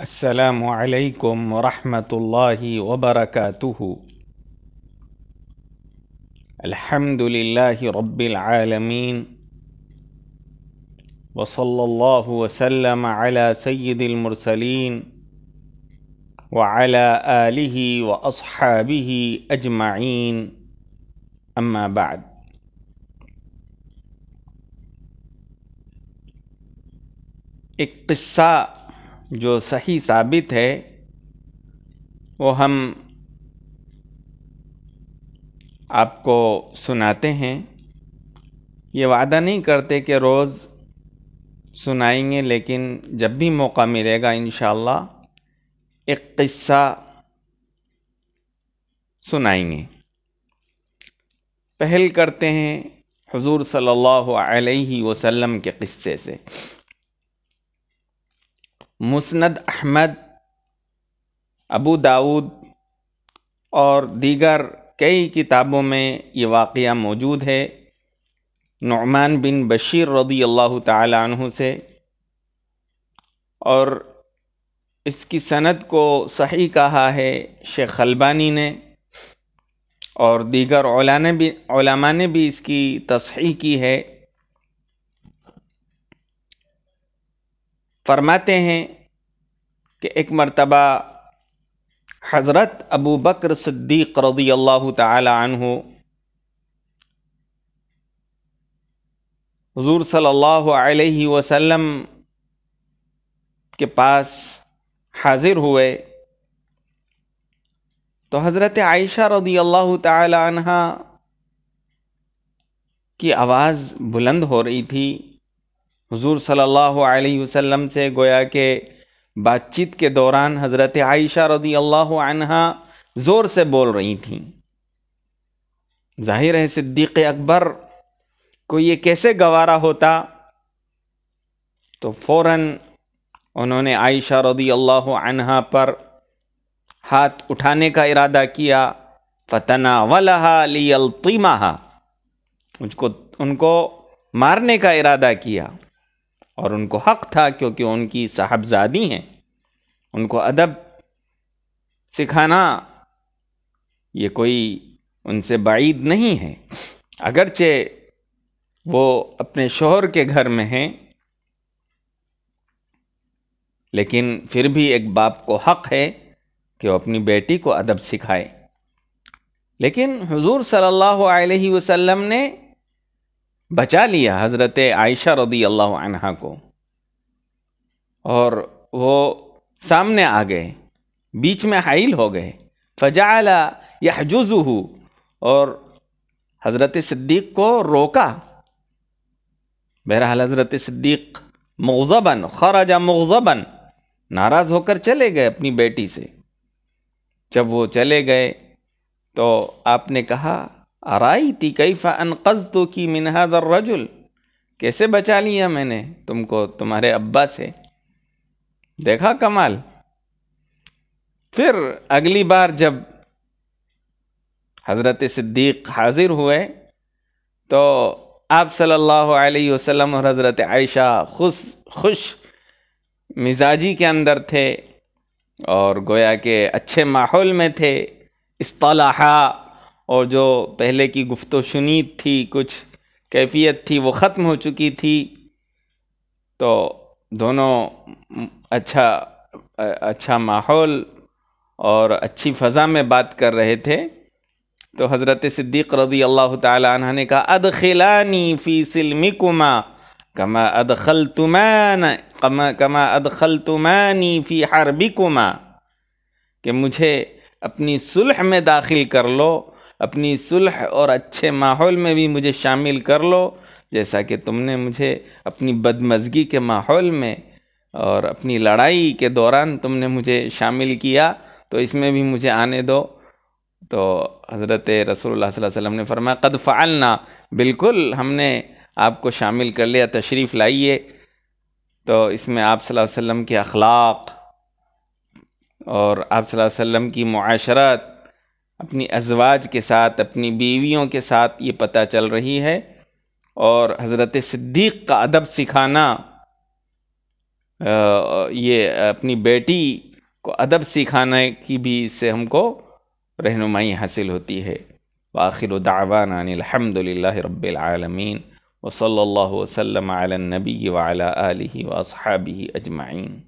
السلام عليكم ورحمة الله وبركاته الحمد لله رب العالمين وصلى الله وسلم على سيد المرسلين وعلى آله وأصحابه أجمعين أما بعد ایک قصہ जो सही साबित है वो हम आपको सुनाते हैं ये वादा नहीं करते कि रोज़ सुनाएंगे लेकिन जब भी मौका मिलेगा इन एक किस्सा सुनाएंगे पहल करते हैं हजूर सल्लल्लाहु अलैहि वसल्लम के किस्से से मुसनद अहमद अबू दाऊद और दीगर कई किताबों में ये वाक़ मौजूद है नुमान बिन बशीर रदी अल्लाह तु से और इसकी सनद को सही कहा है शेख खलबानी ने और दीगर ओला ने भी ओलामा ने भी इसकी तस्ही की है फरमाते हैं कि एक मरतबा हज़रत अबू बकर सिद्दीक़ रज़ी अल्लाह तहु हजूर सल्लल्लाहु अलैहि वसल्लम के पास हाज़िर हुए तो हज़रत आयशा रदी अल्लाह तहा की आवाज़ बुलंद हो रही थी हुजूर सल्लल्लाहु अलैहि वसल्लम से गोया के बातचीत के दौरान हज़रत आयशा रदी अल्लाह अनहा ज़ोर से बोल रही थी जाहिर है सिद्दीक़ अकबर को ये कैसे गवारा होता तो फ़ौर उन्होंने आयशा रदी अल्लाह अनहा पर हाथ उठाने का इरादा किया फतना वलहा लियल्तिमा मुझको उनको मारने का इरादा किया और उनको हक था क्योंकि उनकी साहबजादी हैं उनको अदब सिखाना ये कोई उनसे बाइद नहीं है अगरचे वो अपने शोहर के घर में हैं लेकिन फिर भी एक बाप को हक है कि वो अपनी बेटी को अदब सिखाए लेकिन हुजूर सल्लल्लाहु अलैहि वसल्लम ने बचा लिया हज़रत आयशा रदी अल्लाह अनहा को और वो सामने आ गए बीच में हाइल हो गए फ़जाला जुज़ू और हज़रत सिद्दीक़ को रोका बहरहाल हज़रत सिद्दीक़ मौज़बन खराजा मौज़बन नाराज़ होकर चले गए अपनी बेटी से जब वो चले गए तो आपने कहा आराई ती कैफा अनकज तो की मिनहद और रजुल कैसे बचा लिया मैंने तुमको तुम्हारे अब्बा से देखा कमाल फिर अगली बार जब हज़रत सिद्दीक़ हाज़िर हुए तो आप सल्लल्लाहु अलैहि वसल्लम और हज़रत आयशा खुश खुश मिजाजी के अंदर थे और गोया के अच्छे माहौल में थे इस्तलाहा और जो पहले की गुफ्त शुनीद थी कुछ कैफियत थी वो ख़त्म हो चुकी थी तो दोनों अच्छा अच्छा माहौल और अच्छी फ़ज़ा में बात कर रहे थे तो हज़रत सिद्दीक़ रदी अल्लाह तह ने कहा अद खिलानी फ़ी कुमा कमा अद ख़ल तुमैन कमा कमा अद ख़ल तुमैनी फ़ी कुमा कि मुझे अपनी सुलह में दाखिल कर लो अपनी सुलह और अच्छे माहौल में भी मुझे शामिल कर लो जैसा कि तुमने मुझे अपनी बदमजगी के माहौल में और अपनी लड़ाई के दौरान तुमने मुझे शामिल किया तो इसमें भी मुझे आने दो तो हज़रत रसोल्ला वसम ने फरमाया कद फ़ालना बिल्कुल हमने आपको शामिल कर लिया तशरीफ़ लाइए तो इसमें आप सल्लल्लाहु अलैहि वसल्लम के अखलाक़ और आप सल्लल्लाहु अलैहि वसल्लम की माशरत अपनी अजवाज के साथ अपनी बीवियों के साथ ये पता चल रही है और हज़रत सिद्दीक़ का अदब सिखाना ये अपनी बेटी को अदब सिखाने की भी इससे हमको रहनुमाई हासिल होती है आखिर दावान अलहमदिल्ला रबालमीन वसल वसलम नबी वाल वसहाबी अजमाइन